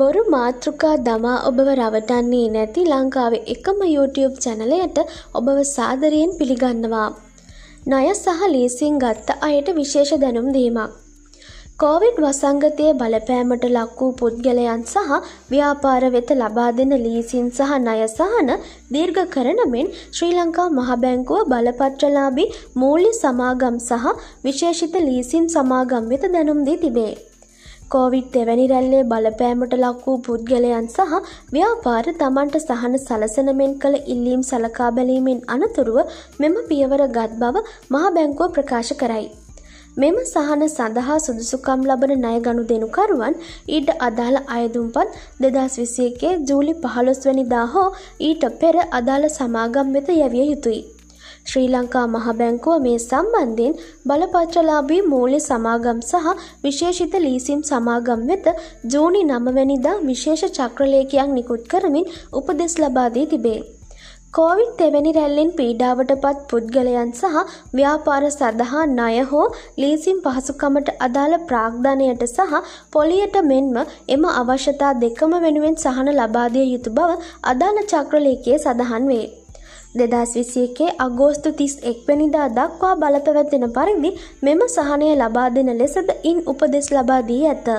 බොරු මාතෘකා දමා ඔබව රවටන්නේ නැති ලංකාවේ එකම YouTube චැනලයට ඔබව සාදරයෙන් පිළිගන්නවා. ණය සහ ලීසින් ගත්ත අයට විශේෂ දැනුම් දීමක්. කෝවිඩ් වසංගතයේ බලපෑමට ලක් වූ පුද්ගලයන් සහ ව්‍යාපාර වෙත ලබා දෙන ලීසින් සහ ණය සහන දීර්ඝ කරන මෙන් ශ්‍රී ලංකා මහ බැංකුව බලපත්‍රලාභී මූල්‍ය සමාගම් සහ විශේෂිත ලීසින් සමාගම් වෙත දැනුම් දී තිබේ. කෝවිඩ් තෙවැනි රැල්ලේ බලපෑමට ලක්වූ පුද්ගලයන් සහ ව්‍යාපාර තමන්ට සහන සලසනමෙන් කළ ඉල්ලීම් සලකා බැලීමෙන් අනතුරුව මෙම පියවර ගත් බව මහා බැංකුව ප්‍රකාශ කරයි. මෙම සහන සඳහා සුදුසුකම් ලබන ණය ගණු දෙනුකරුවන් ඊට අදාළ අයදුම්පත් දෙදස් විසියකේ ජූලි පහළොස්වැනිදා හෝ ඊට පෙර අදාළ සමාගම් වෙත යැවිය යුතුයි. ශ්‍රී ලංකා මහබැංකුව මේ සම්බන්ධයෙන් බලපත්‍රලාභී මූල්‍ය සමාගම් සහ විශේෂිත ලීසිම් සමාගම් වෙත ජූනි නමවැනිදා විශේෂ චක්‍රලේඛයක් නිකුත් කරමින් උපදෙස් ලබා දී තිබේ. කෝවිඩ් තෙවැනි රැල්ලෙන් පීඩාවට පත් පුද්ගලයන් සහ ව්‍යාපාර සඳහා ණය හෝ ලීසින් පහසුකමට අදාළ ප්‍රාග්ධනයට සහ පොලියට මෙන්ම එම අවශ්‍යතා දෙකම වෙනුවෙන් සහන ලබාදිය යුතු බව අදාළ චක්‍රලේකයේ සඳහන් වේ. දෙදස් විසියකේ අගෝස්තු තිස් එක්වැනිදා දක්වා බලපැවැත්වෙන පරිදි මෙම සහනය ලබා දෙන ලෙසද ඉන් උපදෙස් ලබාදී ඇත.